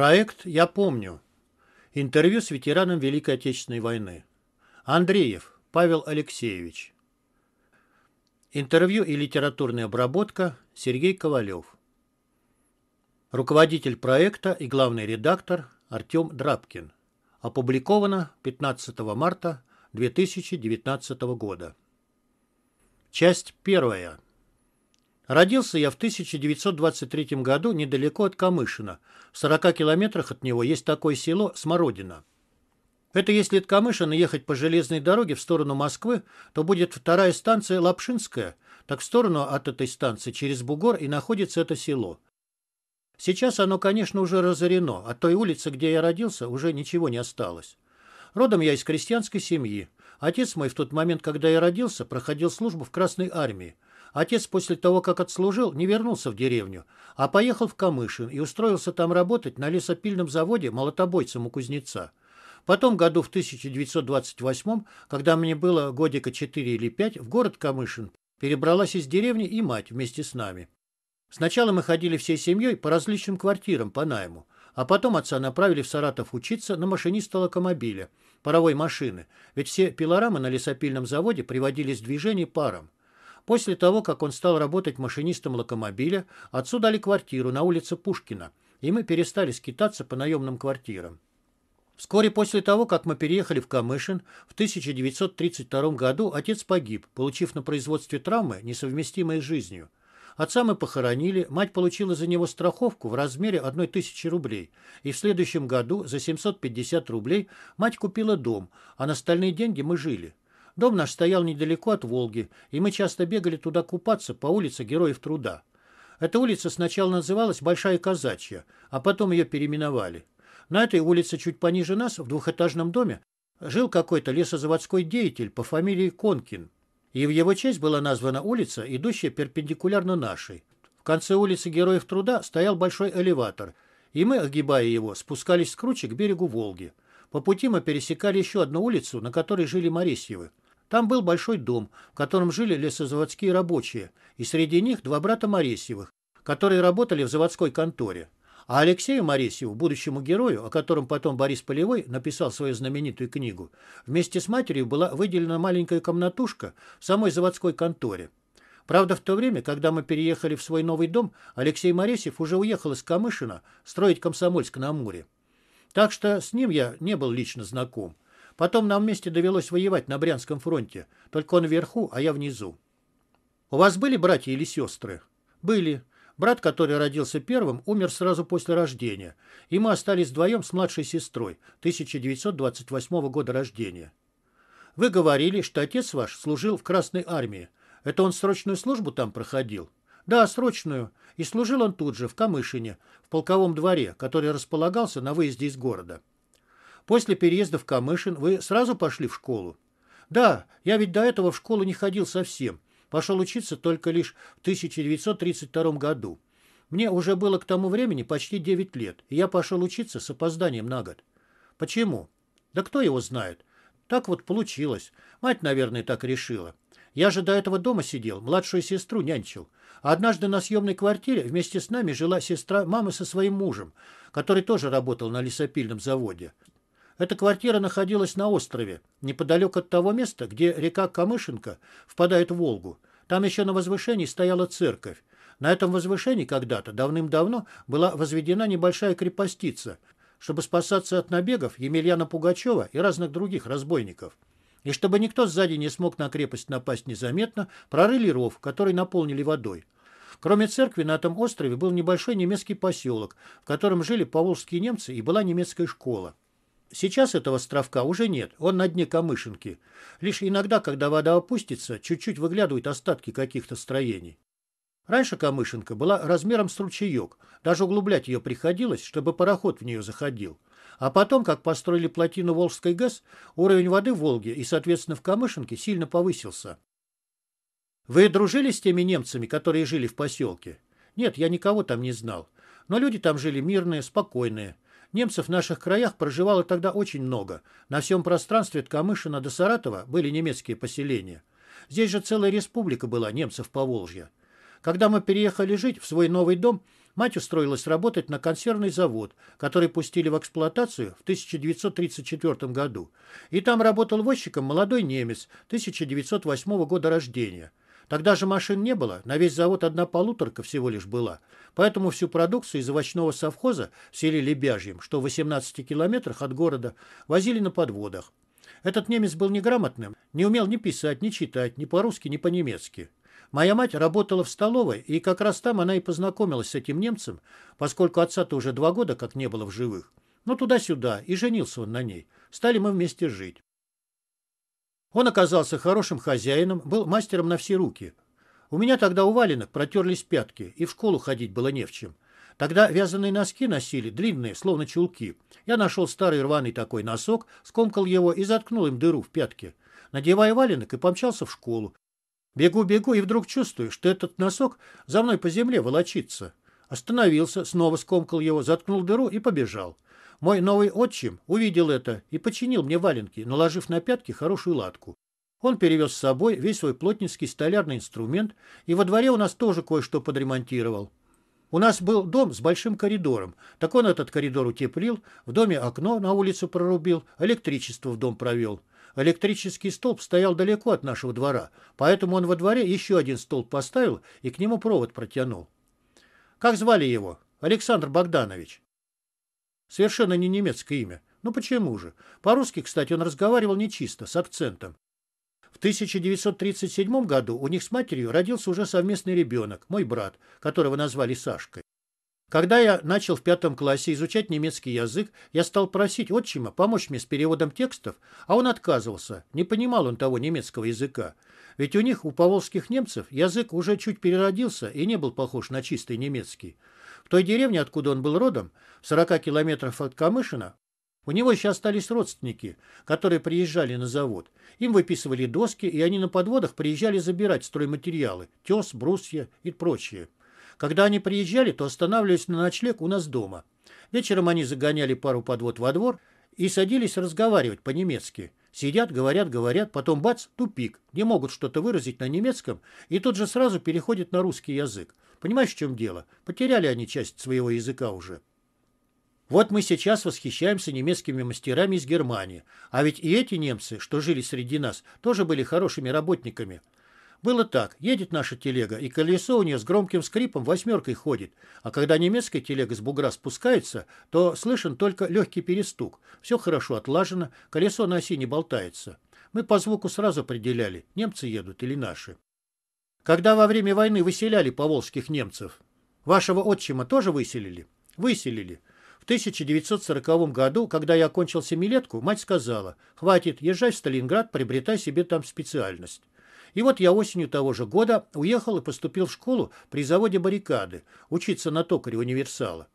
Проект «Я помню». Интервью с ветераном Великой Отечественной войны. Андреев Павел Алексеевич. Интервью и литературная обработка Сергей Ковалев. Руководитель проекта и главный редактор Артем Драбкин. Опубликовано 15 марта 2019 года. Часть первая. Родился я в 1923 году недалеко от Камышина. В 40 километрах от него есть такое село Смородина. Это если от Камышина ехать по железной дороге в сторону Москвы, то будет вторая станция Лапшинская. Так в сторону от этой станции через Бугор и находится это село. Сейчас оно, конечно, уже разорено. От а той улицы, где я родился, уже ничего не осталось. Родом я из крестьянской семьи. Отец мой в тот момент, когда я родился, проходил службу в Красной армии. Отец после того, как отслужил, не вернулся в деревню, а поехал в Камышин и устроился там работать на лесопильном заводе молотобойцем у кузнеца. Потом, году в 1928, когда мне было годика 4 или 5, в город Камышин перебралась из деревни и мать вместе с нами. Сначала мы ходили всей семьей по различным квартирам по найму, а потом отца направили в Саратов учиться на машиниста локомобиля, паровой машины, ведь все пилорамы на лесопильном заводе приводились в движение паром. После того, как он стал работать машинистом локомобиля, отцу дали квартиру на улице Пушкина, и мы перестали скитаться по наемным квартирам. Вскоре после того, как мы переехали в Камышин, в 1932 году отец погиб, получив на производстве травмы, несовместимые с жизнью. Отца мы похоронили, мать получила за него страховку в размере 1000 рублей, и в следующем году за 750 рублей мать купила дом, а на остальные деньги мы жили. Дом наш стоял недалеко от Волги, и мы часто бегали туда купаться по улице Героев Труда. Эта улица сначала называлась Большая Казачья, а потом ее переименовали. На этой улице чуть пониже нас, в двухэтажном доме, жил какой-то лесозаводской деятель по фамилии Конкин. И в его честь была названа улица, идущая перпендикулярно нашей. В конце улицы Героев Труда стоял большой элеватор, и мы, огибая его, спускались с круче к берегу Волги. По пути мы пересекали еще одну улицу, на которой жили Моресьевы. Там был большой дом, в котором жили лесозаводские рабочие, и среди них два брата Моресьевых, которые работали в заводской конторе. А Алексею Моресьеву, будущему герою, о котором потом Борис Полевой написал свою знаменитую книгу, вместе с матерью была выделена маленькая комнатушка в самой заводской конторе. Правда, в то время, когда мы переехали в свой новый дом, Алексей Моресьев уже уехал из Камышина строить Комсомольск на Амуре. Так что с ним я не был лично знаком. Потом нам вместе довелось воевать на Брянском фронте. Только он вверху, а я внизу. У вас были братья или сестры? Были. Брат, который родился первым, умер сразу после рождения. И мы остались вдвоем с младшей сестрой, 1928 года рождения. Вы говорили, что отец ваш служил в Красной армии. Это он срочную службу там проходил? Да, срочную. И служил он тут же, в Камышине, в полковом дворе, который располагался на выезде из города. После переезда в Камышин вы сразу пошли в школу? Да, я ведь до этого в школу не ходил совсем. Пошел учиться только лишь в 1932 году. Мне уже было к тому времени почти 9 лет, и я пошел учиться с опозданием на год. Почему? Да кто его знает? Так вот получилось. Мать, наверное, так решила. Я же до этого дома сидел, младшую сестру нянчил. А однажды на съемной квартире вместе с нами жила сестра мамы со своим мужем, который тоже работал на лесопильном заводе. Эта квартира находилась на острове, неподалеку от того места, где река Камышенко впадает в Волгу. Там еще на возвышении стояла церковь. На этом возвышении когда-то, давным-давно, была возведена небольшая крепостица, чтобы спасаться от набегов Емельяна Пугачева и разных других разбойников. И чтобы никто сзади не смог на крепость напасть незаметно, прорыли ров, который наполнили водой. Кроме церкви, на этом острове был небольшой немецкий поселок, в котором жили поволжские немцы и была немецкая школа. Сейчас этого островка уже нет, он на дне Камышинки. Лишь иногда, когда вода опустится, чуть-чуть выглядывают остатки каких-то строений. Раньше Камышинка была размером с ручеек, даже углублять ее приходилось, чтобы пароход в нее заходил. А потом, как построили плотину Волжской ГЭС, уровень воды в Волге и, соответственно, в Камышинке сильно повысился. Вы дружили с теми немцами, которые жили в поселке? Нет, я никого там не знал. Но люди там жили мирные, спокойные. Немцев в наших краях проживало тогда очень много. На всем пространстве от Камышина до Саратова были немецкие поселения. Здесь же целая республика была немцев Поволжья. Когда мы переехали жить в свой новый дом, мать устроилась работать на консервный завод, который пустили в эксплуатацию в 1934 году. И там работал возчиком молодой немец 1908 года рождения – Тогда же машин не было, на весь завод одна полуторка всего лишь была. Поэтому всю продукцию из овощного совхоза в селе Лебяжьем, что в 18 километрах от города, возили на подводах. Этот немец был неграмотным, не умел ни писать, ни читать, ни по-русски, ни по-немецки. Моя мать работала в столовой, и как раз там она и познакомилась с этим немцем, поскольку отца-то уже два года как не было в живых. Но ну, туда-сюда, и женился он на ней. Стали мы вместе жить. Он оказался хорошим хозяином, был мастером на все руки. У меня тогда у валенок протерлись пятки, и в школу ходить было не в чем. Тогда вязаные носки носили, длинные, словно чулки. Я нашел старый рваный такой носок, скомкал его и заткнул им дыру в пятке. Надевая валенок и помчался в школу. Бегу-бегу и вдруг чувствую, что этот носок за мной по земле волочится. Остановился, снова скомкал его, заткнул дыру и побежал. Мой новый отчим увидел это и починил мне валенки, наложив на пятки хорошую латку. Он перевез с собой весь свой плотницкий столярный инструмент и во дворе у нас тоже кое-что подремонтировал. У нас был дом с большим коридором. Так он этот коридор утеплил, в доме окно на улицу прорубил, электричество в дом провел. Электрический столб стоял далеко от нашего двора, поэтому он во дворе еще один столб поставил и к нему провод протянул. Как звали его? Александр Богданович. Совершенно не немецкое имя. Ну почему же? По-русски, кстати, он разговаривал нечисто, с акцентом. В 1937 году у них с матерью родился уже совместный ребенок, мой брат, которого назвали Сашкой. Когда я начал в пятом классе изучать немецкий язык, я стал просить отчима помочь мне с переводом текстов, а он отказывался. Не понимал он того немецкого языка. Ведь у них, у поволжских немцев, язык уже чуть переродился и не был похож на чистый немецкий той деревне, откуда он был родом, в 40 километров от Камышина, у него еще остались родственники, которые приезжали на завод. Им выписывали доски, и они на подводах приезжали забирать стройматериалы, тес, брусья и прочее. Когда они приезжали, то останавливались на ночлег у нас дома. Вечером они загоняли пару подвод во двор и садились разговаривать по-немецки. Сидят, говорят, говорят, потом бац, тупик, не могут что-то выразить на немецком и тут же сразу переходят на русский язык. Понимаешь, в чем дело? Потеряли они часть своего языка уже. Вот мы сейчас восхищаемся немецкими мастерами из Германии. А ведь и эти немцы, что жили среди нас, тоже были хорошими работниками. Было так. Едет наша телега, и колесо у нее с громким скрипом восьмеркой ходит. А когда немецкая телега с бугра спускается, то слышен только легкий перестук. Все хорошо отлажено, колесо на оси не болтается. Мы по звуку сразу определяли, немцы едут или наши. Когда во время войны выселяли поволжских немцев? Вашего отчима тоже выселили? Выселили. В 1940 году, когда я окончил семилетку, мать сказала, «Хватит, езжай в Сталинград, приобретай себе там специальность». И вот я осенью того же года уехал и поступил в школу при заводе «Баррикады» учиться на токаре универсала.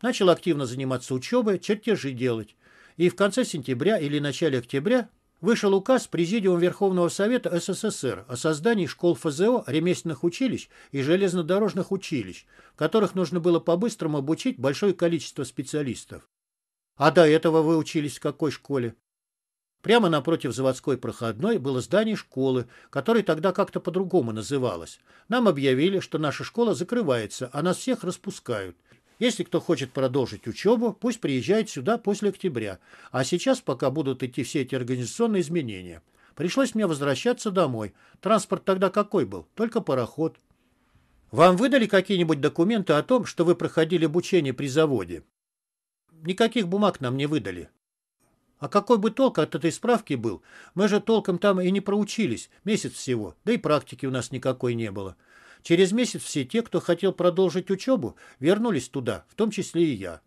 Начал активно заниматься учебой, чертежи делать. И в конце сентября или начале октября вышел указ президиум Верховного Совета СССР о создании школ ФЗО, ремесленных училищ и железнодорожных училищ, в которых нужно было по-быстрому обучить большое количество специалистов. А до этого вы учились в какой школе? Прямо напротив заводской проходной было здание школы, которое тогда как-то по-другому называлось. Нам объявили, что наша школа закрывается, а нас всех распускают. Если кто хочет продолжить учебу, пусть приезжает сюда после октября. А сейчас пока будут идти все эти организационные изменения. Пришлось мне возвращаться домой. Транспорт тогда какой был? Только пароход. Вам выдали какие-нибудь документы о том, что вы проходили обучение при заводе? Никаких бумаг нам не выдали. А какой бы толк от этой справки был? Мы же толком там и не проучились. Месяц всего. Да и практики у нас никакой не было. Через месяц все те, кто хотел продолжить учебу, вернулись туда, в том числе и я.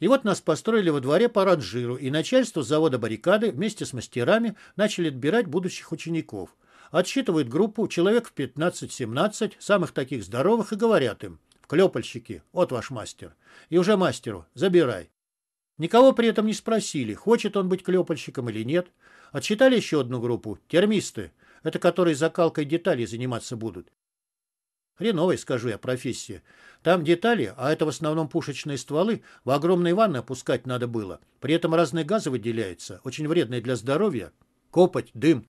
И вот нас построили во дворе по ранжиру, и начальство завода баррикады вместе с мастерами начали отбирать будущих учеников. Отсчитывают группу, человек в 15-17, самых таких здоровых, и говорят им, «Вклепальщики, вот ваш мастер». И уже мастеру, «Забирай». Никого при этом не спросили, хочет он быть клепальщиком или нет. Отсчитали еще одну группу – термисты. Это которые закалкой деталей заниматься будут. Хреновая, скажу я, профессия. Там детали, а это в основном пушечные стволы, в огромные ванны опускать надо было. При этом разные газы выделяются, очень вредные для здоровья. Копоть, дым.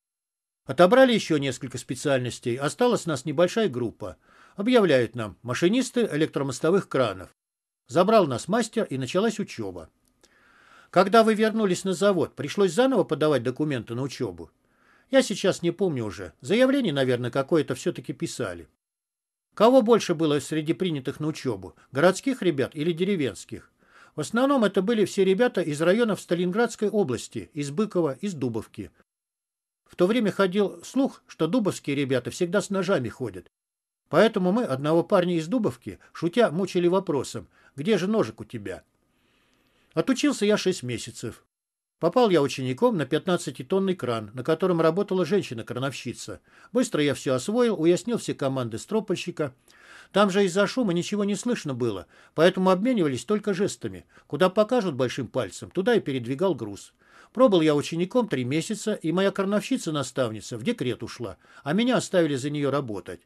Отобрали еще несколько специальностей, осталась у нас небольшая группа. Объявляют нам машинисты электромостовых кранов. Забрал нас мастер, и началась учеба. Когда вы вернулись на завод, пришлось заново подавать документы на учебу? Я сейчас не помню уже. Заявление, наверное, какое-то все-таки писали. Кого больше было среди принятых на учебу? Городских ребят или деревенских? В основном это были все ребята из районов Сталинградской области, из Быкова, из Дубовки. В то время ходил слух, что дубовские ребята всегда с ножами ходят. Поэтому мы одного парня из Дубовки, шутя, мучили вопросом, где же ножик у тебя? Отучился я шесть месяцев. Попал я учеником на 15-тонный кран, на котором работала женщина-крановщица. Быстро я все освоил, уяснил все команды стропольщика. Там же из-за шума ничего не слышно было, поэтому обменивались только жестами. Куда покажут большим пальцем, туда и передвигал груз. Пробыл я учеником три месяца, и моя крановщица-наставница в декрет ушла, а меня оставили за нее работать.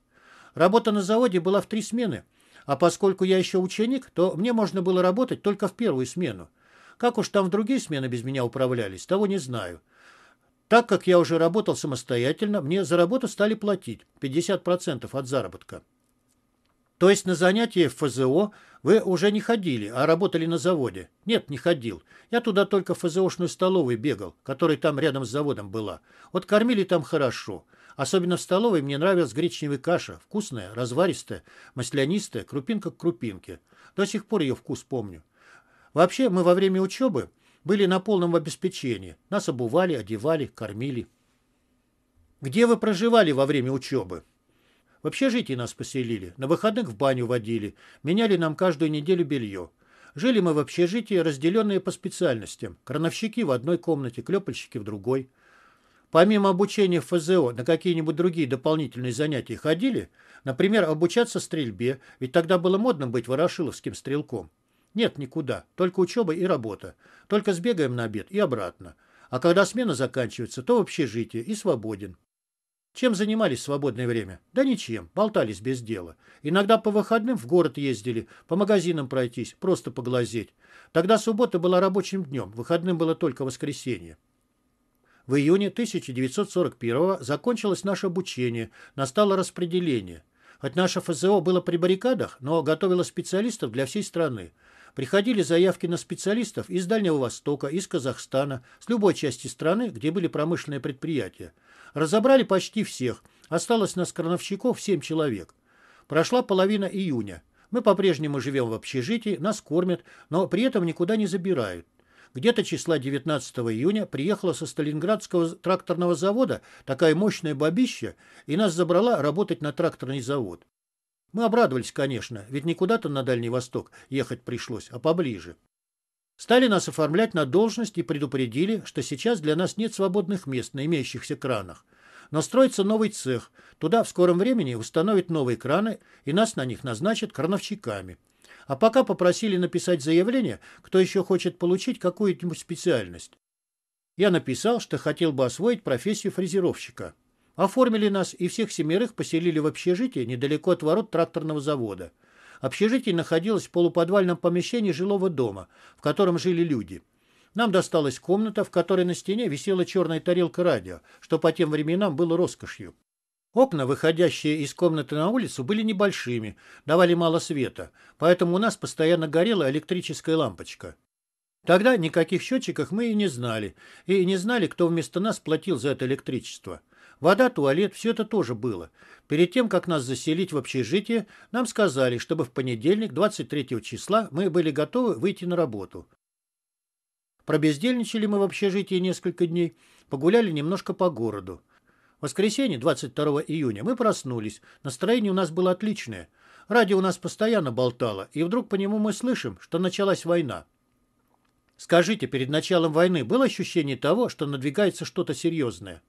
Работа на заводе была в три смены, а поскольку я еще ученик, то мне можно было работать только в первую смену. Как уж там в другие смены без меня управлялись, того не знаю. Так как я уже работал самостоятельно, мне за работу стали платить 50% от заработка. То есть на занятия в ФЗО вы уже не ходили, а работали на заводе? Нет, не ходил. Я туда только в ФЗОшную столовую бегал, которая там рядом с заводом была. Вот кормили там хорошо. Особенно в столовой мне нравилась гречневая каша. Вкусная, разваристая, маслянистая, крупинка к крупинке. До сих пор ее вкус помню. Вообще, мы во время учебы были на полном обеспечении. Нас обували, одевали, кормили. Где вы проживали во время учебы? В общежитии нас поселили, на выходных в баню водили, меняли нам каждую неделю белье. Жили мы в общежитии, разделенные по специальностям. Крановщики в одной комнате, клепальщики в другой. Помимо обучения в ФЗО на какие-нибудь другие дополнительные занятия ходили? Например, обучаться стрельбе, ведь тогда было модно быть ворошиловским стрелком. Нет, никуда. Только учеба и работа. Только сбегаем на обед и обратно. А когда смена заканчивается, то в общежитие и свободен. Чем занимались в свободное время? Да ничем, болтались без дела. Иногда по выходным в город ездили, по магазинам пройтись, просто поглазеть. Тогда суббота была рабочим днем, выходным было только воскресенье. В июне 1941 закончилось наше обучение, настало распределение. Хоть наше ФЗО было при баррикадах, но готовило специалистов для всей страны. Приходили заявки на специалистов из Дальнего Востока, из Казахстана, с любой части страны, где были промышленные предприятия. Разобрали почти всех. Осталось на крановщиков 7 человек. Прошла половина июня. Мы по-прежнему живем в общежитии, нас кормят, но при этом никуда не забирают. Где-то числа 19 июня приехала со Сталинградского тракторного завода такая мощная бабища и нас забрала работать на тракторный завод. Мы обрадовались, конечно, ведь не куда-то на Дальний Восток ехать пришлось, а поближе. Стали нас оформлять на должность и предупредили, что сейчас для нас нет свободных мест на имеющихся кранах. Но строится новый цех. Туда в скором времени установят новые краны, и нас на них назначат крановщиками. А пока попросили написать заявление, кто еще хочет получить какую-нибудь специальность. Я написал, что хотел бы освоить профессию фрезеровщика. Оформили нас и всех семерых поселили в общежитие недалеко от ворот тракторного завода. Общежитие находилось в полуподвальном помещении жилого дома, в котором жили люди. Нам досталась комната, в которой на стене висела черная тарелка радио, что по тем временам было роскошью. Окна, выходящие из комнаты на улицу, были небольшими, давали мало света, поэтому у нас постоянно горела электрическая лампочка. Тогда никаких счетчиков мы и не знали, и не знали, кто вместо нас платил за это электричество. Вода, туалет, все это тоже было. Перед тем, как нас заселить в общежитие, нам сказали, чтобы в понедельник, 23 числа, мы были готовы выйти на работу. Пробездельничали мы в общежитии несколько дней, погуляли немножко по городу. В воскресенье, 22 июня, мы проснулись. Настроение у нас было отличное. Радио у нас постоянно болтало, и вдруг по нему мы слышим, что началась война. Скажите, перед началом войны было ощущение того, что надвигается что-то серьезное?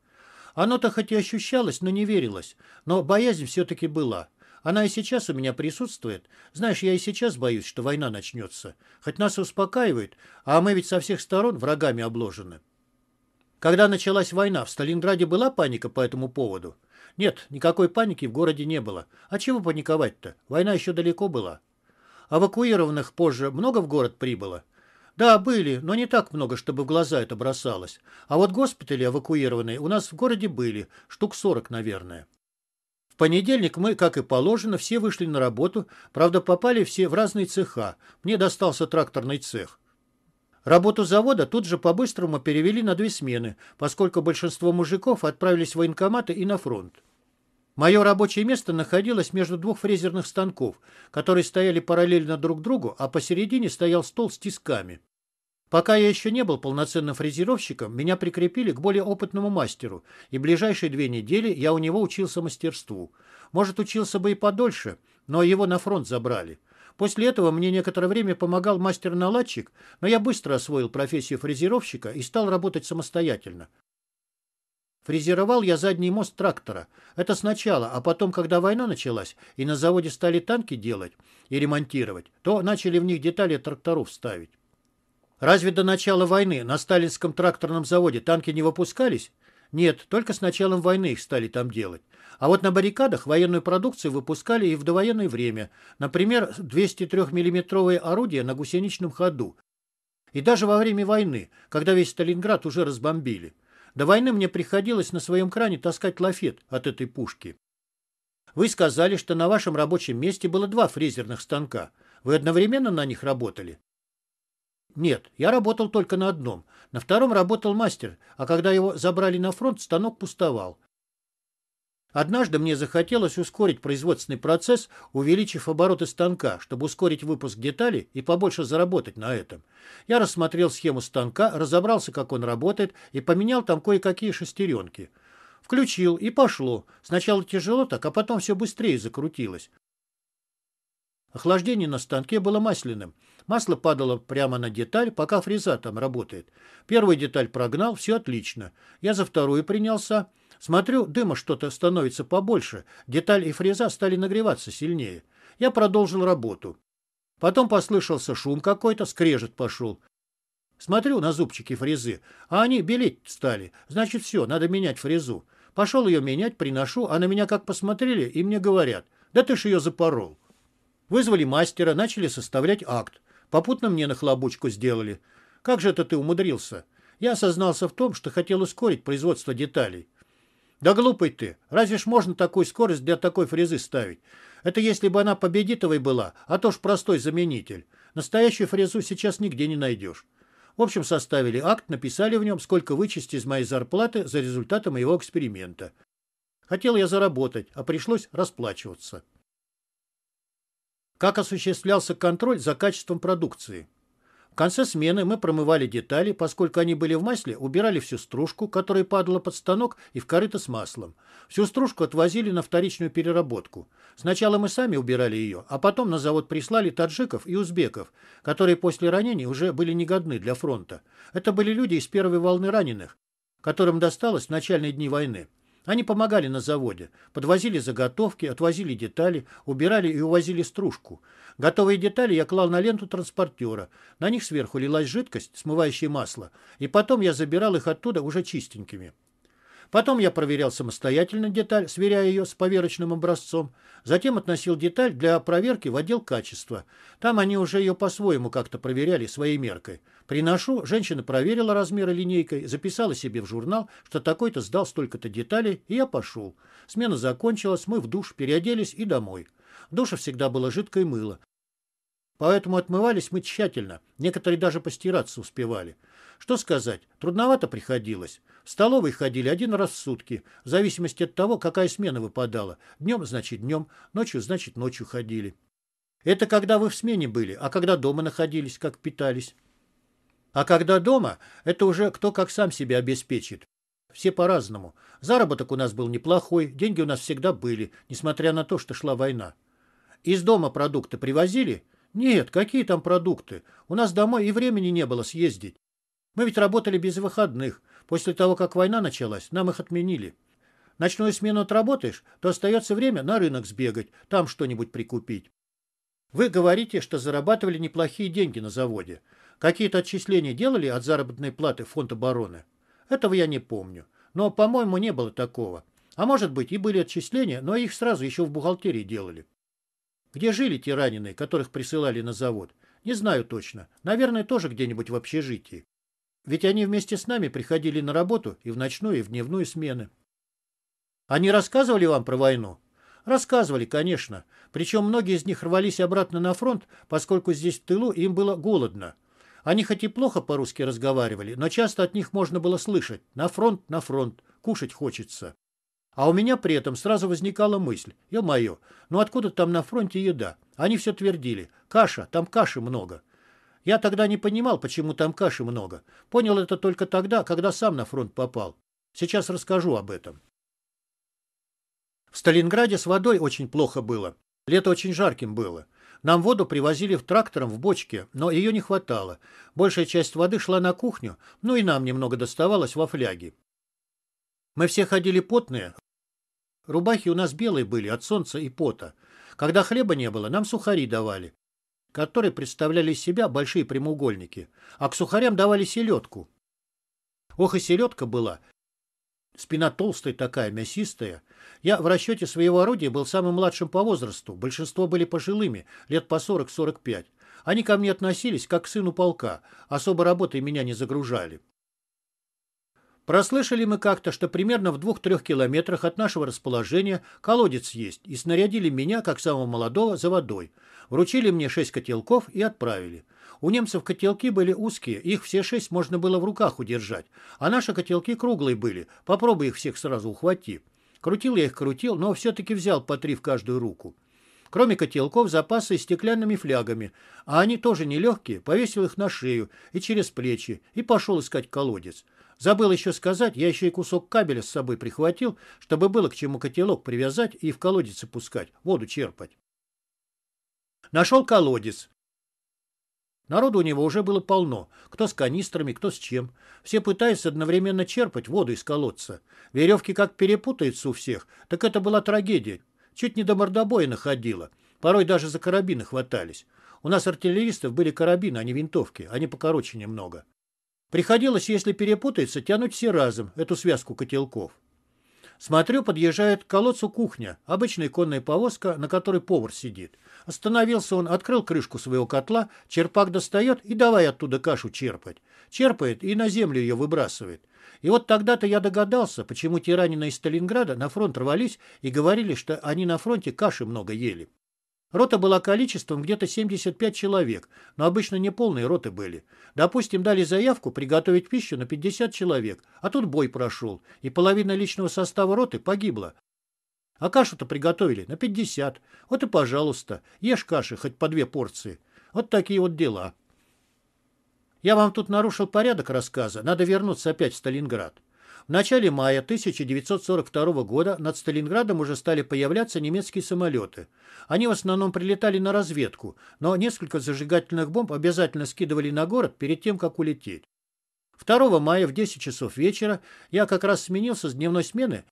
Оно-то хоть и ощущалось, но не верилось. Но боязнь все-таки была. Она и сейчас у меня присутствует. Знаешь, я и сейчас боюсь, что война начнется. Хоть нас успокаивает, а мы ведь со всех сторон врагами обложены. Когда началась война, в Сталинграде была паника по этому поводу? Нет, никакой паники в городе не было. А чего паниковать-то? Война еще далеко была. Эвакуированных позже много в город прибыло? Да, были, но не так много, чтобы в глаза это бросалось. А вот госпитали эвакуированные у нас в городе были, штук сорок, наверное. В понедельник мы, как и положено, все вышли на работу, правда, попали все в разные цеха. Мне достался тракторный цех. Работу завода тут же по-быстрому перевели на две смены, поскольку большинство мужиков отправились в военкоматы и на фронт. Мое рабочее место находилось между двух фрезерных станков, которые стояли параллельно друг другу, а посередине стоял стол с тисками. Пока я еще не был полноценным фрезеровщиком, меня прикрепили к более опытному мастеру, и ближайшие две недели я у него учился мастерству. Может, учился бы и подольше, но его на фронт забрали. После этого мне некоторое время помогал мастер-наладчик, но я быстро освоил профессию фрезеровщика и стал работать самостоятельно. Фрезеровал я задний мост трактора. Это сначала, а потом, когда война началась, и на заводе стали танки делать и ремонтировать, то начали в них детали тракторов ставить. Разве до начала войны на сталинском тракторном заводе танки не выпускались? Нет, только с началом войны их стали там делать. А вот на баррикадах военную продукцию выпускали и в довоенное время. Например, 203 миллиметровые орудия на гусеничном ходу. И даже во время войны, когда весь Сталинград уже разбомбили. До войны мне приходилось на своем кране таскать лафет от этой пушки. Вы сказали, что на вашем рабочем месте было два фрезерных станка. Вы одновременно на них работали? Нет, я работал только на одном. На втором работал мастер, а когда его забрали на фронт, станок пустовал. Однажды мне захотелось ускорить производственный процесс, увеличив обороты станка, чтобы ускорить выпуск деталей и побольше заработать на этом. Я рассмотрел схему станка, разобрался, как он работает, и поменял там кое-какие шестеренки. Включил, и пошло. Сначала тяжело так, а потом все быстрее закрутилось. Охлаждение на станке было масляным – Масло падало прямо на деталь, пока фреза там работает. Первую деталь прогнал, все отлично. Я за вторую принялся. Смотрю, дыма что-то становится побольше. Деталь и фреза стали нагреваться сильнее. Я продолжил работу. Потом послышался шум какой-то, скрежет пошел. Смотрю на зубчики фрезы, а они белеть стали. Значит, все, надо менять фрезу. Пошел ее менять, приношу, а на меня как посмотрели, и мне говорят, да ты ж ее запорол. Вызвали мастера, начали составлять акт. Попутно мне нахлобучку сделали. Как же это ты умудрился? Я осознался в том, что хотел ускорить производство деталей. Да глупый ты. Разве ж можно такую скорость для такой фрезы ставить? Это если бы она победитовой была, а то ж простой заменитель. Настоящую фрезу сейчас нигде не найдешь. В общем, составили акт, написали в нем, сколько вычесть из моей зарплаты за результаты моего эксперимента. Хотел я заработать, а пришлось расплачиваться. Как осуществлялся контроль за качеством продукции? В конце смены мы промывали детали, поскольку они были в масле, убирали всю стружку, которая падала под станок, и в корыто с маслом. Всю стружку отвозили на вторичную переработку. Сначала мы сами убирали ее, а потом на завод прислали таджиков и узбеков, которые после ранений уже были негодны для фронта. Это были люди из первой волны раненых, которым досталось в начальные дни войны. Они помогали на заводе, подвозили заготовки, отвозили детали, убирали и увозили стружку. Готовые детали я клал на ленту транспортера, на них сверху лилась жидкость, смывающая масло, и потом я забирал их оттуда уже чистенькими. Потом я проверял самостоятельно деталь, сверяя ее с поверочным образцом. Затем относил деталь для проверки в отдел качества. Там они уже ее по-своему как-то проверяли своей меркой. Приношу, женщина проверила размеры линейкой, записала себе в журнал, что такой-то сдал столько-то деталей, и я пошел. Смена закончилась, мы в душ переоделись и домой. В душе всегда было жидкое мыло. Поэтому отмывались мы тщательно, некоторые даже постираться успевали. Что сказать, трудновато приходилось. В столовой ходили один раз в сутки, в зависимости от того, какая смена выпадала. Днем, значит, днем, ночью, значит, ночью ходили. Это когда вы в смене были, а когда дома находились, как питались. А когда дома, это уже кто как сам себя обеспечит. Все по-разному. Заработок у нас был неплохой, деньги у нас всегда были, несмотря на то, что шла война. Из дома продукты привозили? Нет, какие там продукты? У нас домой и времени не было съездить. Мы ведь работали без выходных. После того, как война началась, нам их отменили. Ночную смену отработаешь, то остается время на рынок сбегать, там что-нибудь прикупить. Вы говорите, что зарабатывали неплохие деньги на заводе. Какие-то отчисления делали от заработной платы фонд обороны? Этого я не помню. Но, по-моему, не было такого. А может быть, и были отчисления, но их сразу еще в бухгалтерии делали. Где жили те раненые, которых присылали на завод? Не знаю точно. Наверное, тоже где-нибудь в общежитии. Ведь они вместе с нами приходили на работу и в ночную, и в дневную смены. Они рассказывали вам про войну? Рассказывали, конечно. Причем многие из них рвались обратно на фронт, поскольку здесь в тылу им было голодно. Они хоть и плохо по-русски разговаривали, но часто от них можно было слышать «на фронт, на фронт, кушать хочется». А у меня при этом сразу возникала мысль ё мое, ну откуда там на фронте еда?» Они все твердили «каша, там каши много». Я тогда не понимал, почему там каши много. Понял это только тогда, когда сам на фронт попал. Сейчас расскажу об этом. В Сталинграде с водой очень плохо было. Лето очень жарким было. Нам воду привозили в трактором в бочке, но ее не хватало. Большая часть воды шла на кухню, ну и нам немного доставалось во фляге. Мы все ходили потные. Рубахи у нас белые были от солнца и пота. Когда хлеба не было, нам сухари давали которые представляли из себя большие прямоугольники, а к сухарям давали селедку. Ох, и селедка была. Спина толстая такая, мясистая. Я в расчете своего орудия был самым младшим по возрасту, большинство были пожилыми, лет по 40-45. Они ко мне относились, как к сыну полка, особо работой меня не загружали. Прослышали мы как-то, что примерно в двух-трех километрах от нашего расположения колодец есть, и снарядили меня, как самого молодого, за водой. Вручили мне шесть котелков и отправили. У немцев котелки были узкие, их все шесть можно было в руках удержать, а наши котелки круглые были, попробуй их всех сразу ухвати. Крутил я их крутил, но все-таки взял по три в каждую руку. Кроме котелков, запасы и стеклянными флягами, а они тоже нелегкие, повесил их на шею и через плечи и пошел искать колодец. Забыл еще сказать, я еще и кусок кабеля с собой прихватил, чтобы было к чему котелок привязать и в колодец опускать, воду черпать. Нашел колодец. Народу у него уже было полно, кто с канистрами, кто с чем. Все пытаются одновременно черпать воду из колодца. Веревки как перепутаются у всех, так это была трагедия. Чуть не до мордобоя находила. Порой даже за карабины хватались. У нас артиллеристов были карабины, а не винтовки. Они покороче немного. Приходилось, если перепутается, тянуть все разом эту связку котелков. Смотрю, подъезжает к колодцу кухня, обычная конная повозка, на которой повар сидит. Остановился он, открыл крышку своего котла, черпак достает и давай оттуда кашу черпать. Черпает и на землю ее выбрасывает. И вот тогда-то я догадался, почему тиранины из Сталинграда на фронт рвались и говорили, что они на фронте каши много ели. Рота была количеством где-то 75 человек, но обычно не полные роты были. Допустим, дали заявку приготовить пищу на 50 человек, а тут бой прошел, и половина личного состава роты погибла. А кашу-то приготовили на 50. Вот и пожалуйста, ешь каши хоть по две порции. Вот такие вот дела. Я вам тут нарушил порядок рассказа, надо вернуться опять в Сталинград. В начале мая 1942 года над Сталинградом уже стали появляться немецкие самолеты. Они в основном прилетали на разведку, но несколько зажигательных бомб обязательно скидывали на город перед тем, как улететь. 2 мая в 10 часов вечера я как раз сменился с дневной смены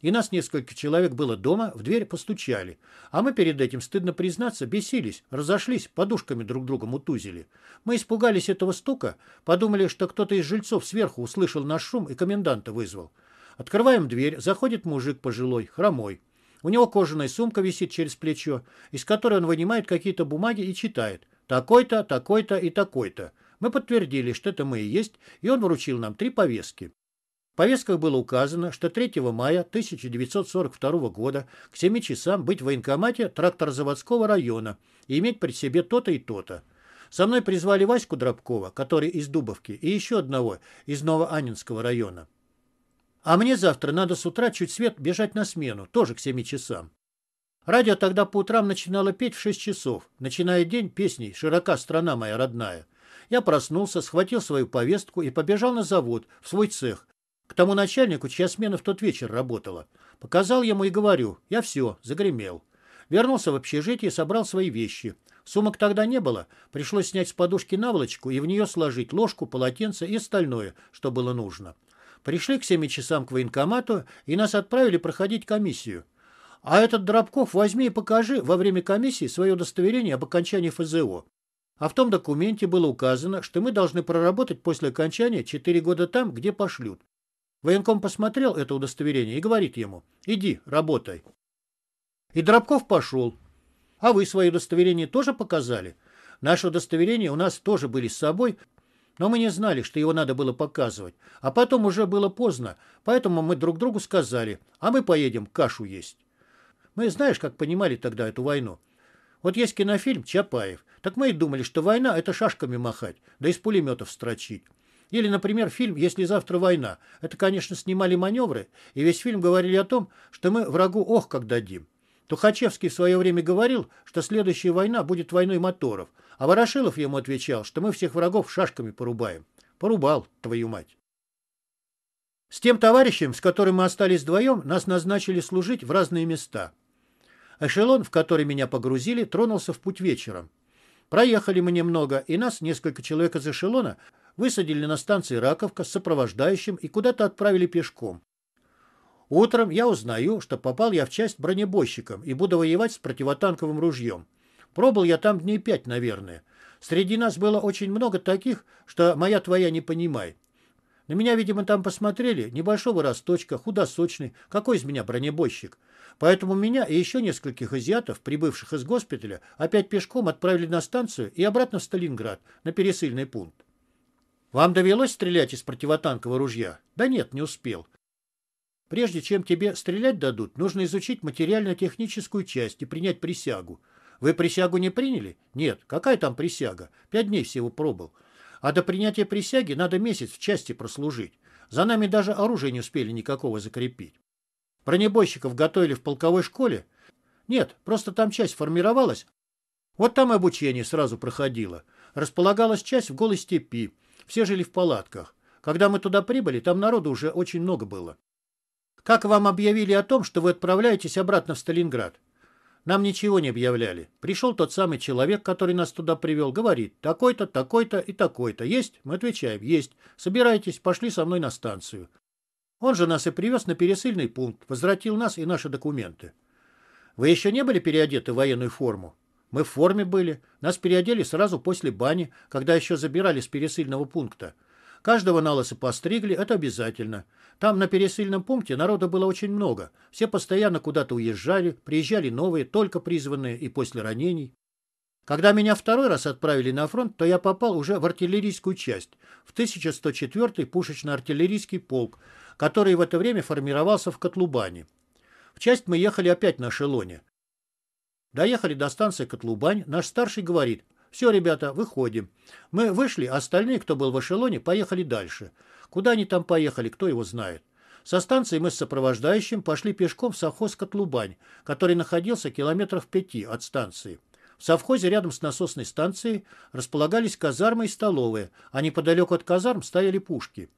и нас несколько человек было дома, в дверь постучали. А мы перед этим, стыдно признаться, бесились, разошлись, подушками друг другом утузили. Мы испугались этого стука, подумали, что кто-то из жильцов сверху услышал наш шум и коменданта вызвал. Открываем дверь, заходит мужик пожилой, хромой. У него кожаная сумка висит через плечо, из которой он вынимает какие-то бумаги и читает. «Такой-то, такой-то и такой-то». Мы подтвердили, что это мы и есть, и он вручил нам три повестки повестках было указано, что 3 мая 1942 года к 7 часам быть в военкомате тракторзаводского района и иметь при себе то-то и то-то. Со мной призвали Ваську Дробкова, который из Дубовки, и еще одного из Новоанинского района. А мне завтра надо с утра чуть свет бежать на смену, тоже к 7 часам. Радио тогда по утрам начинало петь в 6 часов, начиная день песней «Широка страна моя родная». Я проснулся, схватил свою повестку и побежал на завод, в свой цех, к тому начальнику, чья смена в тот вечер работала. Показал ему и говорю, я все, загремел. Вернулся в общежитие и собрал свои вещи. Сумок тогда не было, пришлось снять с подушки наволочку и в нее сложить ложку, полотенце и остальное, что было нужно. Пришли к семи часам к военкомату и нас отправили проходить комиссию. А этот Дробков возьми и покажи во время комиссии свое удостоверение об окончании ФЗО. А в том документе было указано, что мы должны проработать после окончания 4 года там, где пошлют. Военком посмотрел это удостоверение и говорит ему, иди, работай. И Дробков пошел. А вы свои удостоверения тоже показали? Наше удостоверение у нас тоже были с собой, но мы не знали, что его надо было показывать. А потом уже было поздно, поэтому мы друг другу сказали, а мы поедем кашу есть. Мы знаешь, как понимали тогда эту войну? Вот есть кинофильм «Чапаев». Так мы и думали, что война – это шашками махать, да из пулеметов строчить. Или, например, фильм «Если завтра война». Это, конечно, снимали маневры, и весь фильм говорили о том, что мы врагу ох как дадим. Тухачевский в свое время говорил, что следующая война будет войной моторов, а Ворошилов ему отвечал, что мы всех врагов шашками порубаем. Порубал, твою мать. С тем товарищем, с которым мы остались вдвоем, нас назначили служить в разные места. Эшелон, в который меня погрузили, тронулся в путь вечером. Проехали мы немного, и нас, несколько человек из эшелона, высадили на станции Раковка с сопровождающим и куда-то отправили пешком. Утром я узнаю, что попал я в часть бронебойщиком и буду воевать с противотанковым ружьем. Пробыл я там дней пять, наверное. Среди нас было очень много таких, что моя твоя не понимай. На меня, видимо, там посмотрели. Небольшого росточка, худосочный. Какой из меня бронебойщик? Поэтому меня и еще нескольких азиатов, прибывших из госпиталя, опять пешком отправили на станцию и обратно в Сталинград, на пересыльный пункт. Вам довелось стрелять из противотанкового ружья? Да нет, не успел. Прежде чем тебе стрелять дадут, нужно изучить материально-техническую часть и принять присягу. Вы присягу не приняли? Нет. Какая там присяга? Пять дней всего пробыл. А до принятия присяги надо месяц в части прослужить. За нами даже оружие не успели никакого закрепить. Бронебойщиков готовили в полковой школе? Нет, просто там часть формировалась. Вот там обучение сразу проходило. Располагалась часть в голой степи. Все жили в палатках. Когда мы туда прибыли, там народу уже очень много было. Как вам объявили о том, что вы отправляетесь обратно в Сталинград? Нам ничего не объявляли. Пришел тот самый человек, который нас туда привел, говорит, такой-то, такой-то и такой-то. Есть? Мы отвечаем, есть. Собирайтесь, пошли со мной на станцию. Он же нас и привез на пересыльный пункт, возвратил нас и наши документы. Вы еще не были переодеты в военную форму? Мы в форме были. Нас переодели сразу после бани, когда еще забирали с пересыльного пункта. Каждого на лысо постригли, это обязательно. Там на пересыльном пункте народа было очень много. Все постоянно куда-то уезжали, приезжали новые, только призванные и после ранений. Когда меня второй раз отправили на фронт, то я попал уже в артиллерийскую часть, в 1104 пушечно-артиллерийский полк, который в это время формировался в Котлубане. В часть мы ехали опять на эшелоне. Доехали до станции Котлубань, наш старший говорит, «Все, ребята, выходим». Мы вышли, а остальные, кто был в эшелоне, поехали дальше. Куда они там поехали, кто его знает. Со станции мы с сопровождающим пошли пешком в совхоз Котлубань, который находился километров пяти от станции. В совхозе рядом с насосной станцией располагались казармы и столовые, а неподалеку от казарм стояли пушки.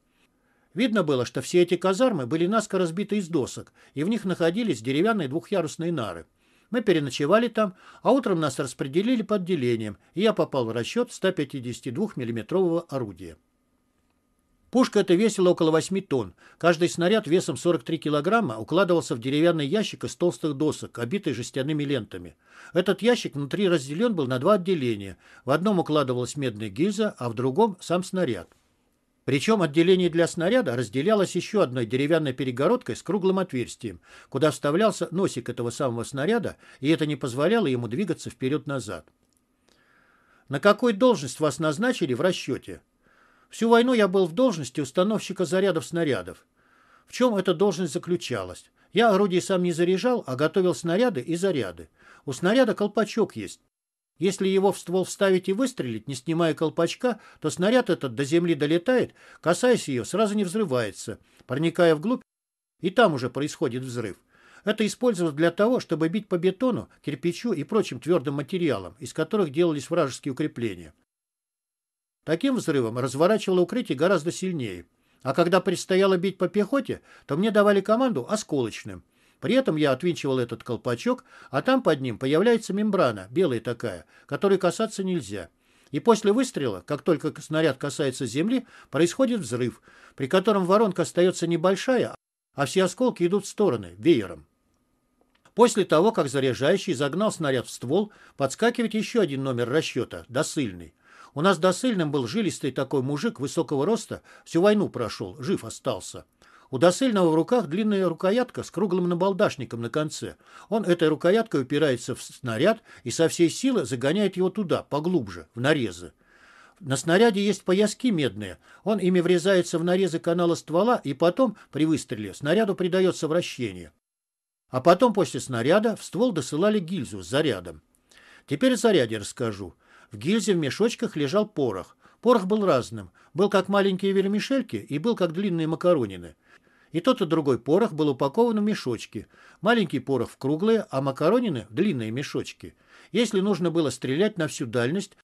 Видно было, что все эти казармы были наскоро разбиты из досок, и в них находились деревянные двухъярусные нары. Мы переночевали там, а утром нас распределили по отделениям, и я попал в расчет 152 миллиметрового орудия. Пушка эта весила около 8 тонн. Каждый снаряд весом 43 килограмма укладывался в деревянный ящик из толстых досок, обитый жестяными лентами. Этот ящик внутри разделен был на два отделения. В одном укладывалась медная гильза, а в другом сам снаряд. Причем отделение для снаряда разделялось еще одной деревянной перегородкой с круглым отверстием, куда вставлялся носик этого самого снаряда, и это не позволяло ему двигаться вперед-назад. «На какую должность вас назначили в расчете?» «Всю войну я был в должности установщика зарядов снарядов. В чем эта должность заключалась?» Я орудие сам не заряжал, а готовил снаряды и заряды. У снаряда колпачок есть. Если его в ствол вставить и выстрелить, не снимая колпачка, то снаряд этот до земли долетает, касаясь ее, сразу не взрывается, проникая вглубь, и там уже происходит взрыв. Это использовалось для того, чтобы бить по бетону, кирпичу и прочим твердым материалам, из которых делались вражеские укрепления. Таким взрывом разворачивало укрытие гораздо сильнее. А когда предстояло бить по пехоте, то мне давали команду осколочным. При этом я отвинчивал этот колпачок, а там под ним появляется мембрана, белая такая, которой касаться нельзя. И после выстрела, как только снаряд касается земли, происходит взрыв, при котором воронка остается небольшая, а все осколки идут в стороны, веером. После того, как заряжающий загнал снаряд в ствол, подскакивает еще один номер расчета – досыльный. У нас досыльным был жилистый такой мужик высокого роста, всю войну прошел, жив остался. У досыльного в руках длинная рукоятка с круглым набалдашником на конце. Он этой рукояткой упирается в снаряд и со всей силы загоняет его туда, поглубже, в нарезы. На снаряде есть пояски медные. Он ими врезается в нарезы канала ствола, и потом, при выстреле, снаряду придается вращение. А потом, после снаряда, в ствол досылали гильзу с зарядом. Теперь о заряде расскажу. В гильзе в мешочках лежал порох. Порох был разным. Был как маленькие вермишельки и был как длинные макаронины. И тот и другой порох был упакован в мешочки. Маленький порох в круглые, а макаронины в длинные мешочки. Если нужно было стрелять на всю дальность,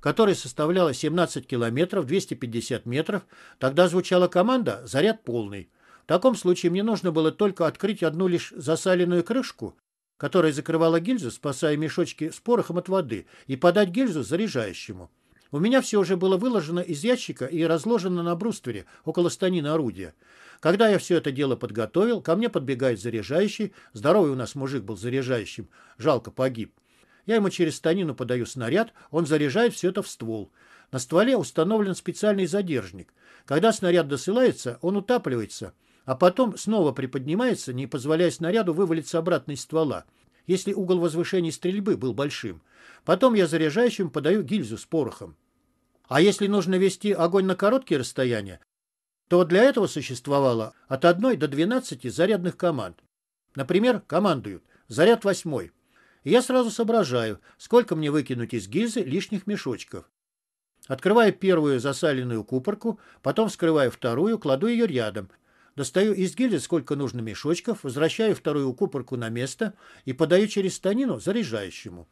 которая составляла 17 километров 250 метров, тогда звучала команда «Заряд полный». В таком случае мне нужно было только открыть одну лишь засаленную крышку, которая закрывала гильзу, спасая мешочки с порохом от воды, и подать гильзу заряжающему. У меня все уже было выложено из ящика и разложено на бруствере около станины орудия. Когда я все это дело подготовил, ко мне подбегает заряжающий. Здоровый у нас мужик был заряжающим. Жалко, погиб. Я ему через станину подаю снаряд, он заряжает все это в ствол. На стволе установлен специальный задержник. Когда снаряд досылается, он утапливается, а потом снова приподнимается, не позволяя снаряду вывалиться обратно из ствола, если угол возвышения стрельбы был большим. Потом я заряжающим подаю гильзу с порохом. А если нужно вести огонь на короткие расстояния, то для этого существовало от 1 до 12 зарядных команд. Например, командуют «Заряд 8». я сразу соображаю, сколько мне выкинуть из гильзы лишних мешочков. Открываю первую засаленную купорку, потом вскрываю вторую, кладу ее рядом. Достаю из гильзы сколько нужно мешочков, возвращаю вторую купорку на место и подаю через станину заряжающему.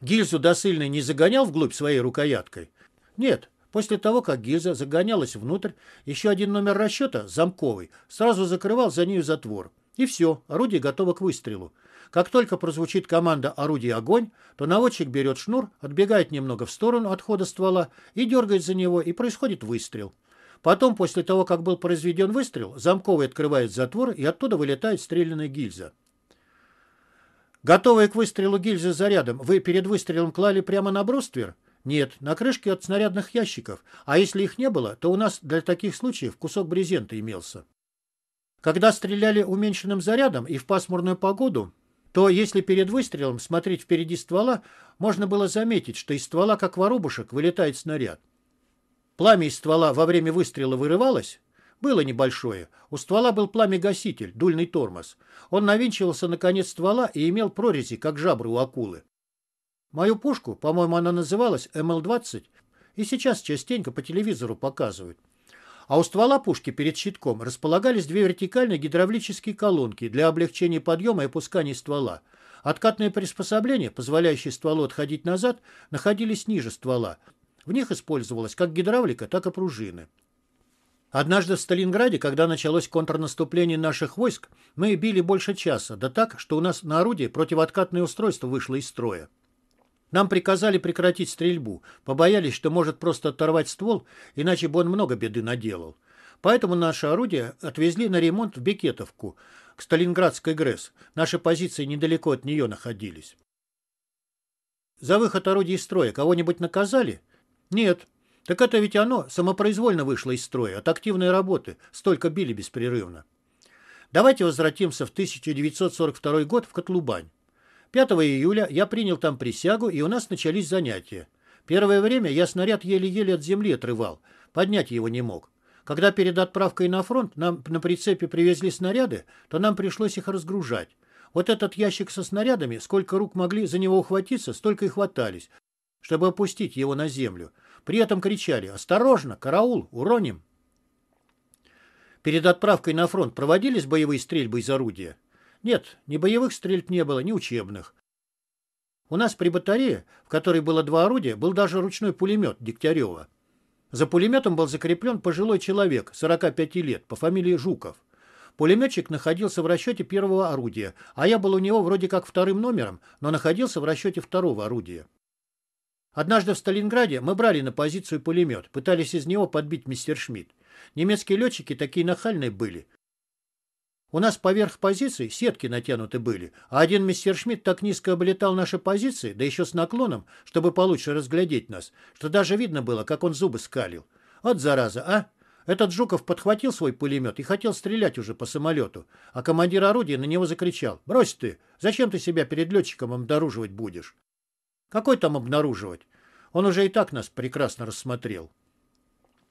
Гильзу досыльный не загонял вглубь своей рукояткой? Нет, После того, как Гиза загонялась внутрь, еще один номер расчета, замковый, сразу закрывал за нею затвор. И все, орудие готово к выстрелу. Как только прозвучит команда «Орудие огонь», то наводчик берет шнур, отбегает немного в сторону отхода ствола и дергает за него, и происходит выстрел. Потом, после того, как был произведен выстрел, замковый открывает затвор, и оттуда вылетает стрелянная гильза. Готовые к выстрелу гильзы зарядом вы перед выстрелом клали прямо на бруствер – нет, на крышке от снарядных ящиков, а если их не было, то у нас для таких случаев кусок брезента имелся. Когда стреляли уменьшенным зарядом и в пасмурную погоду, то если перед выстрелом смотреть впереди ствола, можно было заметить, что из ствола, как воробушек, вылетает снаряд. Пламя из ствола во время выстрела вырывалось? Было небольшое. У ствола был пламя-гаситель, дульный тормоз. Он навинчивался на конец ствола и имел прорези, как жабры у акулы. Мою пушку, по-моему, она называлась МЛ-20, и сейчас частенько по телевизору показывают. А у ствола пушки перед щитком располагались две вертикальные гидравлические колонки для облегчения подъема и опускания ствола. Откатные приспособления, позволяющие стволу отходить назад, находились ниже ствола. В них использовалась как гидравлика, так и пружины. Однажды в Сталинграде, когда началось контрнаступление наших войск, мы били больше часа, да так, что у нас на орудии противооткатное устройство вышло из строя. Нам приказали прекратить стрельбу. Побоялись, что может просто оторвать ствол, иначе бы он много беды наделал. Поэтому наше орудие отвезли на ремонт в Бекетовку, к Сталинградской ГРЭС. Наши позиции недалеко от нее находились. За выход орудий из строя кого-нибудь наказали? Нет. Так это ведь оно самопроизвольно вышло из строя, от активной работы. Столько били беспрерывно. Давайте возвратимся в 1942 год в Котлубань. 5 июля я принял там присягу, и у нас начались занятия. Первое время я снаряд еле-еле от земли отрывал, поднять его не мог. Когда перед отправкой на фронт нам на прицепе привезли снаряды, то нам пришлось их разгружать. Вот этот ящик со снарядами, сколько рук могли за него ухватиться, столько и хватались, чтобы опустить его на землю. При этом кричали «Осторожно! Караул! Уроним!» Перед отправкой на фронт проводились боевые стрельбы из орудия? Нет, ни боевых стрельб не было, ни учебных. У нас при батарее, в которой было два орудия, был даже ручной пулемет Дегтярева. За пулеметом был закреплен пожилой человек, 45 лет, по фамилии Жуков. Пулеметчик находился в расчете первого орудия, а я был у него вроде как вторым номером, но находился в расчете второго орудия. Однажды в Сталинграде мы брали на позицию пулемет, пытались из него подбить мистер Шмидт. Немецкие летчики такие нахальные были. У нас поверх позиций сетки натянуты были, а один мистер Шмидт так низко облетал наши позиции, да еще с наклоном, чтобы получше разглядеть нас, что даже видно было, как он зубы скалил. От зараза, а? Этот Жуков подхватил свой пулемет и хотел стрелять уже по самолету, а командир орудия на него закричал. «Брось ты! Зачем ты себя перед летчиком обнаруживать будешь?» «Какой там обнаруживать? Он уже и так нас прекрасно рассмотрел».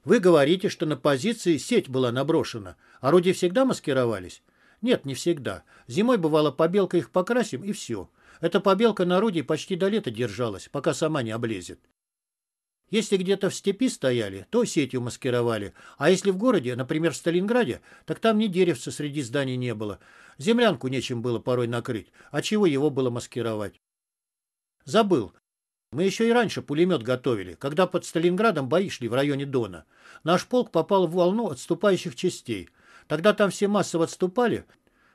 Вы говорите, что на позиции сеть была наброшена. А Орудия всегда маскировались? Нет, не всегда. Зимой, бывало, побелка их покрасим, и все. Эта побелка на орудии почти до лета держалась, пока сама не облезет. Если где-то в степи стояли, то сетью маскировали. А если в городе, например, в Сталинграде, так там ни деревца среди зданий не было. Землянку нечем было порой накрыть. А чего его было маскировать? Забыл. Мы еще и раньше пулемет готовили, когда под Сталинградом бои шли в районе Дона. Наш полк попал в волну отступающих частей. Тогда там все массово отступали,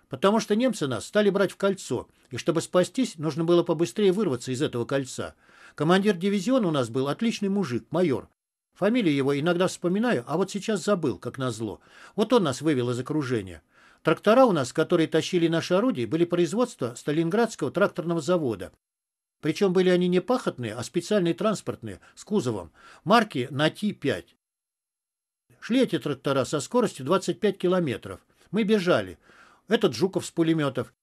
потому что немцы нас стали брать в кольцо, и чтобы спастись, нужно было побыстрее вырваться из этого кольца. Командир дивизиона у нас был отличный мужик, майор. Фамилию его иногда вспоминаю, а вот сейчас забыл, как назло. Вот он нас вывел из окружения. Трактора у нас, которые тащили наши орудия, были производства Сталинградского тракторного завода. Причем были они не пахотные, а специальные транспортные, с кузовом, марки на НАТИ-5. Шли эти трактора со скоростью 25 километров. Мы бежали. Этот Жуков с пулеметов.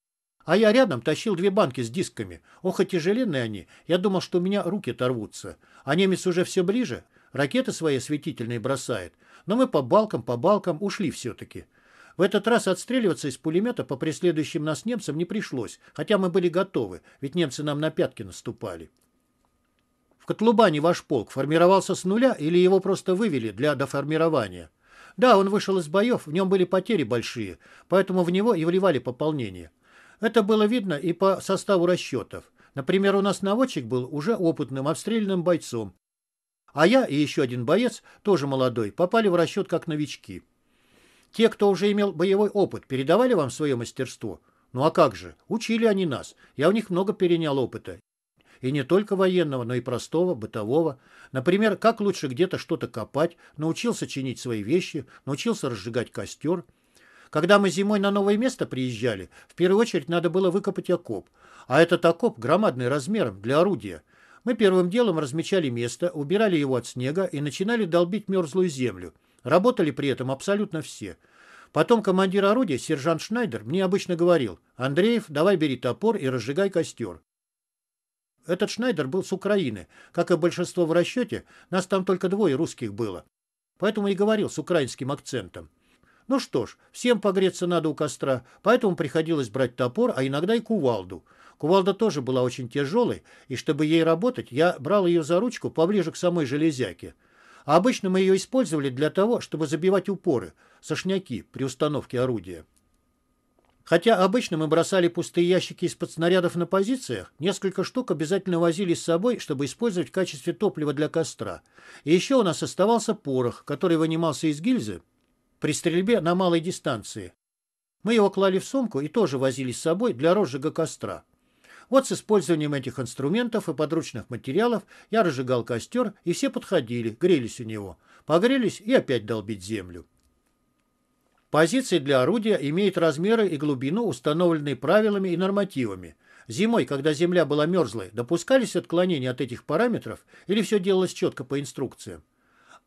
А я рядом тащил две банки с дисками. Ох, и тяжеленные они. Я думал, что у меня руки оторвутся. А немец уже все ближе. Ракеты свои осветительные бросает. Но мы по балкам, по балкам ушли все-таки. В этот раз отстреливаться из пулемета по преследующим нас немцам не пришлось, хотя мы были готовы, ведь немцы нам на пятки наступали. В Котлубане ваш полк формировался с нуля или его просто вывели для доформирования? Да, он вышел из боев, в нем были потери большие, поэтому в него и вливали пополнение. Это было видно и по составу расчетов. Например, у нас наводчик был уже опытным обстрельным бойцом, а я и еще один боец, тоже молодой, попали в расчет как новички. Те, кто уже имел боевой опыт, передавали вам свое мастерство? Ну а как же? Учили они нас. Я у них много перенял опыта. И не только военного, но и простого, бытового. Например, как лучше где-то что-то копать, научился чинить свои вещи, научился разжигать костер. Когда мы зимой на новое место приезжали, в первую очередь надо было выкопать окоп. А этот окоп громадный размером для орудия. Мы первым делом размечали место, убирали его от снега и начинали долбить мерзлую землю. Работали при этом абсолютно все. Потом командир орудия, сержант Шнайдер, мне обычно говорил, «Андреев, давай бери топор и разжигай костер». Этот Шнайдер был с Украины. Как и большинство в расчете, нас там только двое русских было. Поэтому и говорил с украинским акцентом. Ну что ж, всем погреться надо у костра, поэтому приходилось брать топор, а иногда и кувалду. Кувалда тоже была очень тяжелой, и чтобы ей работать, я брал ее за ручку поближе к самой железяке. А обычно мы ее использовали для того, чтобы забивать упоры, сошняки при установке орудия. Хотя обычно мы бросали пустые ящики из-под снарядов на позициях, несколько штук обязательно возили с собой, чтобы использовать в качестве топлива для костра. И еще у нас оставался порох, который вынимался из гильзы при стрельбе на малой дистанции. Мы его клали в сумку и тоже возили с собой для розжига костра. Вот с использованием этих инструментов и подручных материалов я разжигал костер, и все подходили, грелись у него. Погрелись и опять долбить землю. Позиции для орудия имеют размеры и глубину, установленные правилами и нормативами. Зимой, когда земля была мерзлой, допускались отклонения от этих параметров или все делалось четко по инструкциям?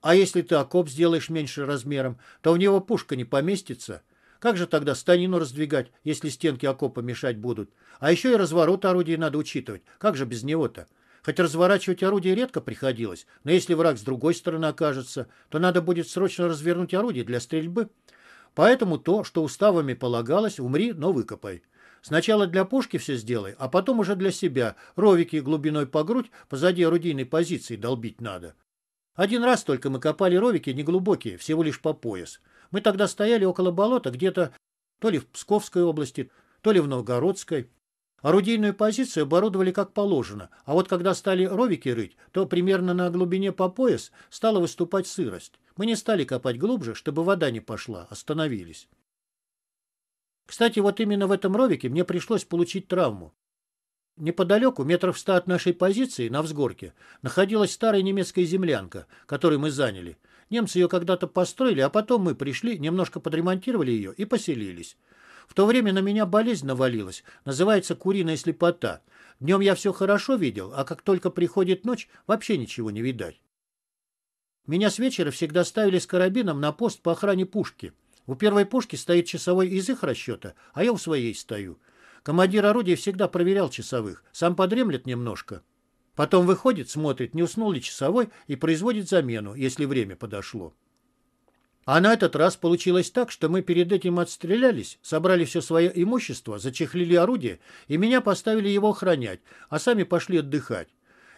А если ты окоп сделаешь меньше размером, то в него пушка не поместится – как же тогда станину раздвигать, если стенки окопа мешать будут? А еще и разворот орудий надо учитывать. Как же без него-то? Хоть разворачивать орудие редко приходилось, но если враг с другой стороны окажется, то надо будет срочно развернуть орудие для стрельбы. Поэтому то, что уставами полагалось, умри, но выкопай. Сначала для пушки все сделай, а потом уже для себя. Ровики глубиной по грудь позади орудийной позиции долбить надо. Один раз только мы копали ровики неглубокие, всего лишь по пояс. Мы тогда стояли около болота, где-то то ли в Псковской области, то ли в Новгородской. Орудийную позицию оборудовали как положено, а вот когда стали ровики рыть, то примерно на глубине по пояс стала выступать сырость. Мы не стали копать глубже, чтобы вода не пошла, остановились. Кстати, вот именно в этом ровике мне пришлось получить травму. Неподалеку, метров ста от нашей позиции, на взгорке, находилась старая немецкая землянка, которую мы заняли – Немцы ее когда-то построили, а потом мы пришли, немножко подремонтировали ее и поселились. В то время на меня болезнь навалилась, называется куриная слепота. Днем я все хорошо видел, а как только приходит ночь, вообще ничего не видать. Меня с вечера всегда ставили с карабином на пост по охране пушки. У первой пушки стоит часовой из их расчета, а я у своей стою. Командир орудия всегда проверял часовых, сам подремлет немножко. Потом выходит, смотрит, не уснул ли часовой и производит замену, если время подошло. А на этот раз получилось так, что мы перед этим отстрелялись, собрали все свое имущество, зачехлили орудие, и меня поставили его охранять, а сами пошли отдыхать.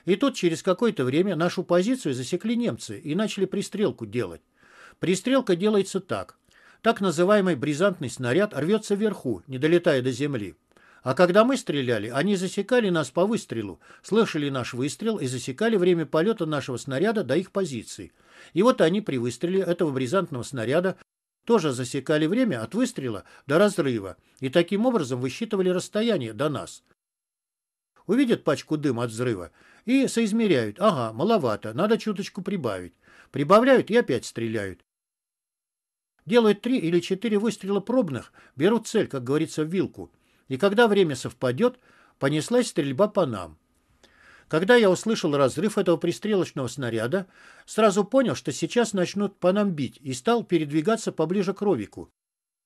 И тут через какое-то время нашу позицию засекли немцы и начали пристрелку делать. Пристрелка делается так. Так называемый бризантный снаряд рвется вверху, не долетая до земли. А когда мы стреляли, они засекали нас по выстрелу, слышали наш выстрел и засекали время полета нашего снаряда до их позиции. И вот они при выстреле этого бризантного снаряда тоже засекали время от выстрела до разрыва и таким образом высчитывали расстояние до нас. Увидят пачку дыма от взрыва и соизмеряют. Ага, маловато, надо чуточку прибавить. Прибавляют и опять стреляют. Делают три или четыре выстрела пробных, берут цель, как говорится, в вилку – и когда время совпадет, понеслась стрельба по нам. Когда я услышал разрыв этого пристрелочного снаряда, сразу понял, что сейчас начнут по нам бить, и стал передвигаться поближе к Ровику.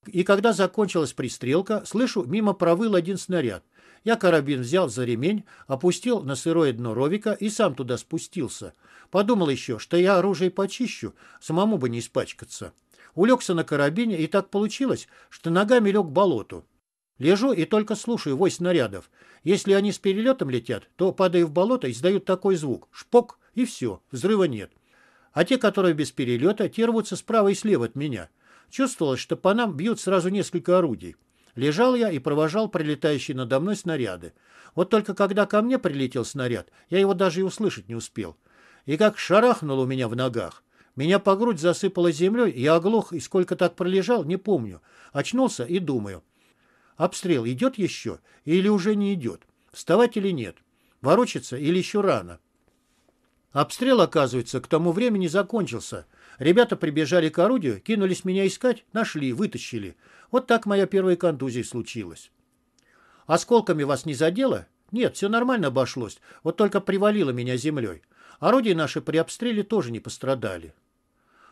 И когда закончилась пристрелка, слышу, мимо провыл один снаряд. Я карабин взял за ремень, опустил на сырое дно Ровика и сам туда спустился. Подумал еще, что я оружие почищу, самому бы не испачкаться. Улегся на карабине, и так получилось, что ногами лег болоту. Лежу и только слушаю вой снарядов. Если они с перелетом летят, то, падая в болото, издают такой звук. Шпок, и все, взрыва нет. А те, которые без перелета, те рвутся справа и слева от меня. Чувствовалось, что по нам бьют сразу несколько орудий. Лежал я и провожал прилетающие надо мной снаряды. Вот только когда ко мне прилетел снаряд, я его даже и услышать не успел. И как шарахнуло у меня в ногах. Меня по грудь засыпало землей, я оглох и сколько так пролежал, не помню. Очнулся и думаю, Обстрел идет еще или уже не идет? Вставать или нет? Ворочаться или еще рано? Обстрел, оказывается, к тому времени закончился. Ребята прибежали к орудию, кинулись меня искать, нашли, вытащили. Вот так моя первая контузия случилась. Осколками вас не задело? Нет, все нормально обошлось, вот только привалило меня землей. Орудия наши при обстреле тоже не пострадали.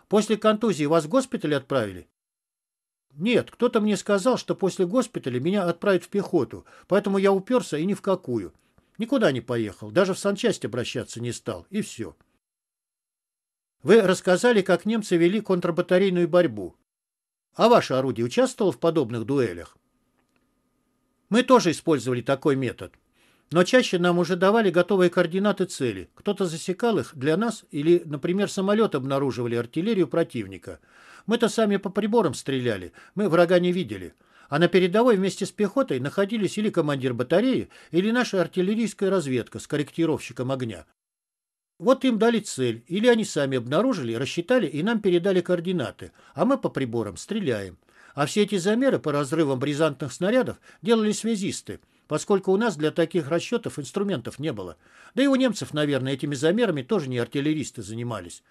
После контузии вас в госпиталь отправили? Нет, кто-то мне сказал, что после госпиталя меня отправят в пехоту, поэтому я уперся и ни в какую. Никуда не поехал, даже в санчасть обращаться не стал, и все. Вы рассказали, как немцы вели контрбатарейную борьбу. А ваше орудие участвовало в подобных дуэлях? Мы тоже использовали такой метод. Но чаще нам уже давали готовые координаты цели. Кто-то засекал их для нас или, например, самолет обнаруживали артиллерию противника – мы-то сами по приборам стреляли, мы врага не видели. А на передовой вместе с пехотой находились или командир батареи, или наша артиллерийская разведка с корректировщиком огня. Вот им дали цель, или они сами обнаружили, рассчитали и нам передали координаты, а мы по приборам стреляем. А все эти замеры по разрывам бризантных снарядов делали связисты, поскольку у нас для таких расчетов инструментов не было. Да и у немцев, наверное, этими замерами тоже не артиллеристы занимались.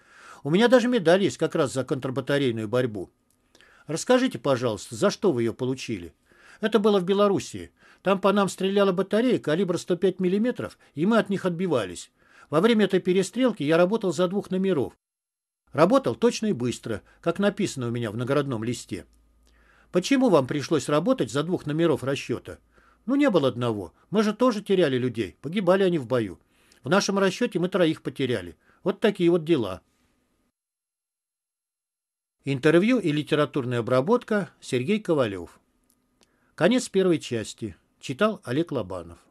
У меня даже медаль есть как раз за контрбатарейную борьбу. Расскажите, пожалуйста, за что вы ее получили? Это было в Белоруссии. Там по нам стреляла батарея калибра 105 мм, и мы от них отбивались. Во время этой перестрелки я работал за двух номеров. Работал точно и быстро, как написано у меня в наградном листе. Почему вам пришлось работать за двух номеров расчета? Ну, не было одного. Мы же тоже теряли людей. Погибали они в бою. В нашем расчете мы троих потеряли. Вот такие вот дела. Интервью и литературная обработка Сергей Ковалев. Конец первой части. Читал Олег Лобанов.